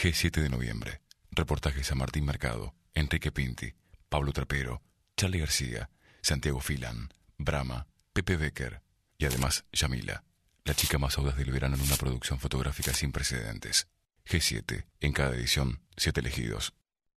G7 de noviembre. Reportajes a Martín Mercado, Enrique Pinti, Pablo Trapero, Charlie García, Santiago Filan, Brahma, Pepe Becker y además Yamila, la chica más audaz del verano en una producción fotográfica sin precedentes. G7, en cada edición, siete elegidos.